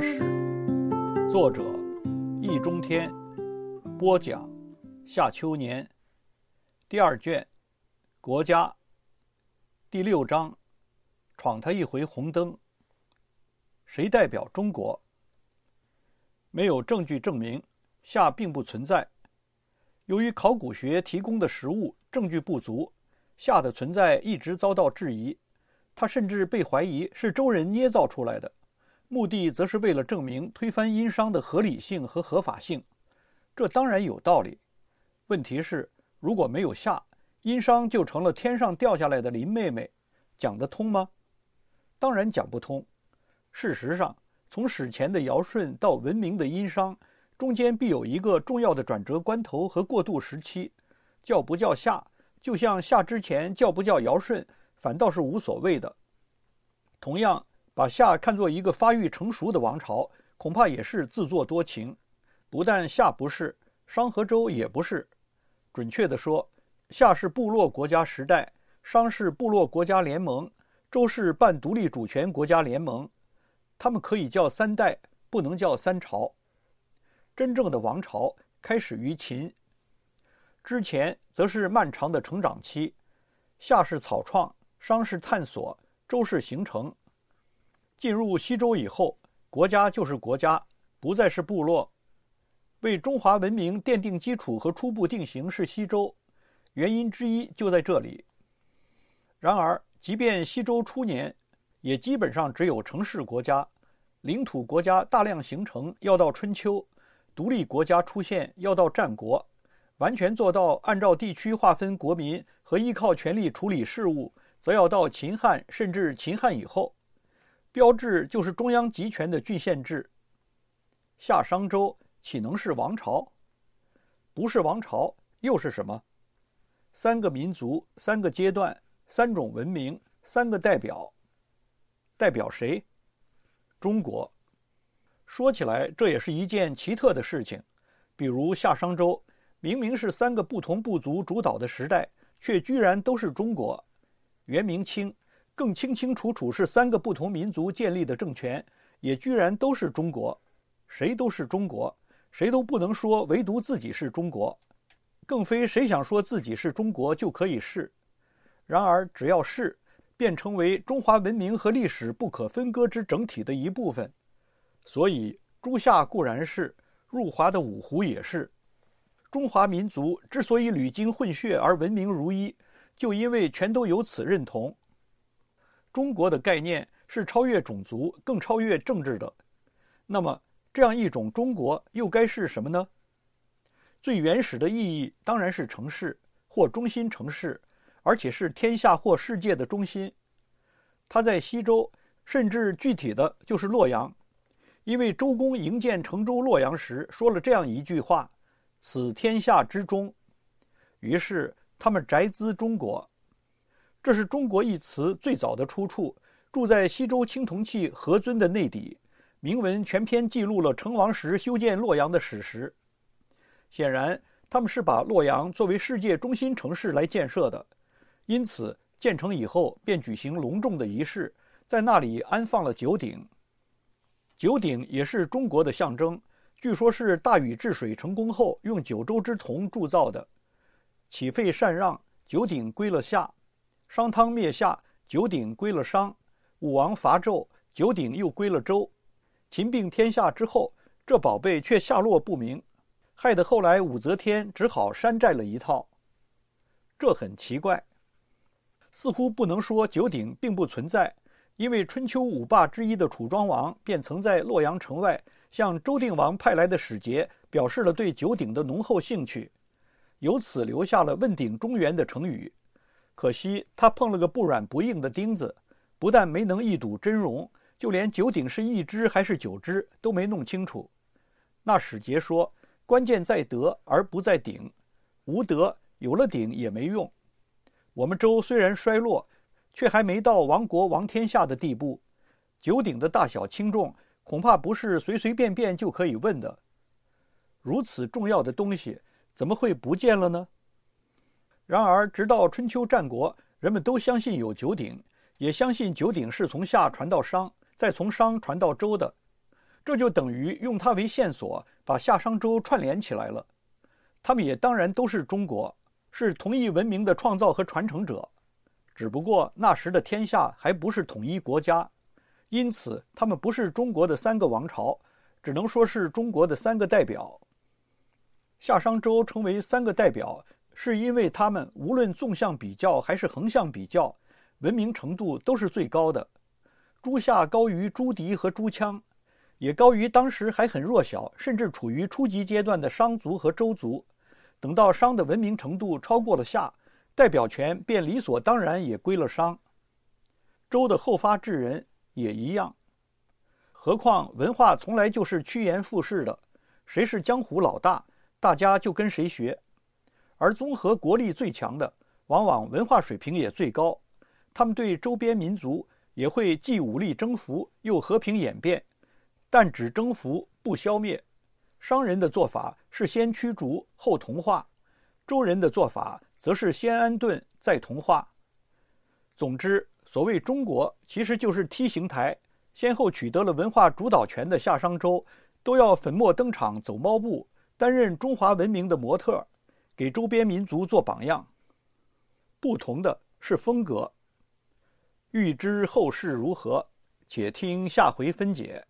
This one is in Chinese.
《史》，作者易中天，播讲夏秋年，第二卷，国家，第六章，闯他一回红灯。谁代表中国？没有证据证明夏并不存在。由于考古学提供的实物证据不足，夏的存在一直遭到质疑，他甚至被怀疑是周人捏造出来的。目的则是为了证明推翻殷商的合理性和合法性，这当然有道理。问题是，如果没有夏，殷商就成了天上掉下来的林妹妹，讲得通吗？当然讲不通。事实上，从史前的尧舜到文明的殷商，中间必有一个重要的转折关头和过渡时期，叫不叫夏，就像夏之前叫不叫尧舜，反倒是无所谓的。同样。把夏看作一个发育成熟的王朝，恐怕也是自作多情。不但夏不是，商和周也不是。准确地说，夏是部落国家时代，商是部落国家联盟，周是半独立主权国家联盟。他们可以叫三代，不能叫三朝。真正的王朝开始于秦，之前则是漫长的成长期。夏是草创，商是探索，周是形成。进入西周以后，国家就是国家，不再是部落，为中华文明奠定基础和初步定型是西周，原因之一就在这里。然而，即便西周初年，也基本上只有城市国家、领土国家大量形成，要到春秋，独立国家出现，要到战国，完全做到按照地区划分国民和依靠权力处理事务，则要到秦汉，甚至秦汉以后。标志就是中央集权的郡县制。夏商周岂能是王朝？不是王朝又是什么？三个民族、三个阶段、三种文明、三个代表，代表谁？中国。说起来这也是一件奇特的事情。比如夏商周，明明是三个不同部族主导的时代，却居然都是中国。元明清。更清清楚楚是三个不同民族建立的政权，也居然都是中国，谁都是中国，谁都不能说唯独自己是中国，更非谁想说自己是中国就可以是。然而只要是，便成为中华文明和历史不可分割之整体的一部分。所以，朱夏固然是入华的五胡也是。中华民族之所以屡经混血而文明如一，就因为全都有此认同。中国的概念是超越种族、更超越政治的。那么，这样一种中国又该是什么呢？最原始的意义当然是城市或中心城市，而且是天下或世界的中心。它在西周，甚至具体的就是洛阳，因为周公营建成周洛阳时说了这样一句话：“此天下之中。”于是他们宅兹中国。这是“中国”一词最早的出处，住在西周青铜器何尊的内底，铭文全篇记录了成王时修建洛阳的史实。显然，他们是把洛阳作为世界中心城市来建设的，因此建成以后便举行隆重的仪式，在那里安放了九鼎。九鼎也是中国的象征，据说是大禹治水成功后用九州之铜铸造的，启废禅让，九鼎归了夏。商汤灭夏，九鼎归了商；武王伐纣，九鼎又归了周。秦并天下之后，这宝贝却下落不明，害得后来武则天只好山寨了一套。这很奇怪，似乎不能说九鼎并不存在，因为春秋五霸之一的楚庄王便曾在洛阳城外向周定王派来的使节表示了对九鼎的浓厚兴趣，由此留下了“问鼎中原”的成语。可惜他碰了个不软不硬的钉子，不但没能一睹真容，就连九鼎是一只还是九只都没弄清楚。那使节说：“关键在德，而不在鼎。无德，有了鼎也没用。我们周虽然衰落，却还没到亡国亡天下的地步。九鼎的大小轻重，恐怕不是随随便便就可以问的。如此重要的东西，怎么会不见了呢？”然而，直到春秋战国，人们都相信有九鼎，也相信九鼎是从夏传到商，再从商传到周的。这就等于用它为线索，把夏、商、周串联起来了。他们也当然都是中国，是同一文明的创造和传承者。只不过那时的天下还不是统一国家，因此他们不是中国的三个王朝，只能说是中国的三个代表。夏、商、周成为三个代表。是因为他们无论纵向比较还是横向比较，文明程度都是最高的，朱夏高于朱棣和朱羌，也高于当时还很弱小甚至处于初级阶段的商族和周族。等到商的文明程度超过了夏，代表权便理所当然也归了商。周的后发制人也一样。何况文化从来就是趋炎附势的，谁是江湖老大，大家就跟谁学。而综合国力最强的，往往文化水平也最高，他们对周边民族也会既武力征服又和平演变，但只征服不消灭。商人的做法是先驱逐后同化，周人的做法则是先安顿再同化。总之，所谓中国其实就是梯形台，先后取得了文化主导权的夏、商、周，都要粉墨登场、走猫步，担任中华文明的模特。给周边民族做榜样，不同的是风格。欲知后事如何，且听下回分解。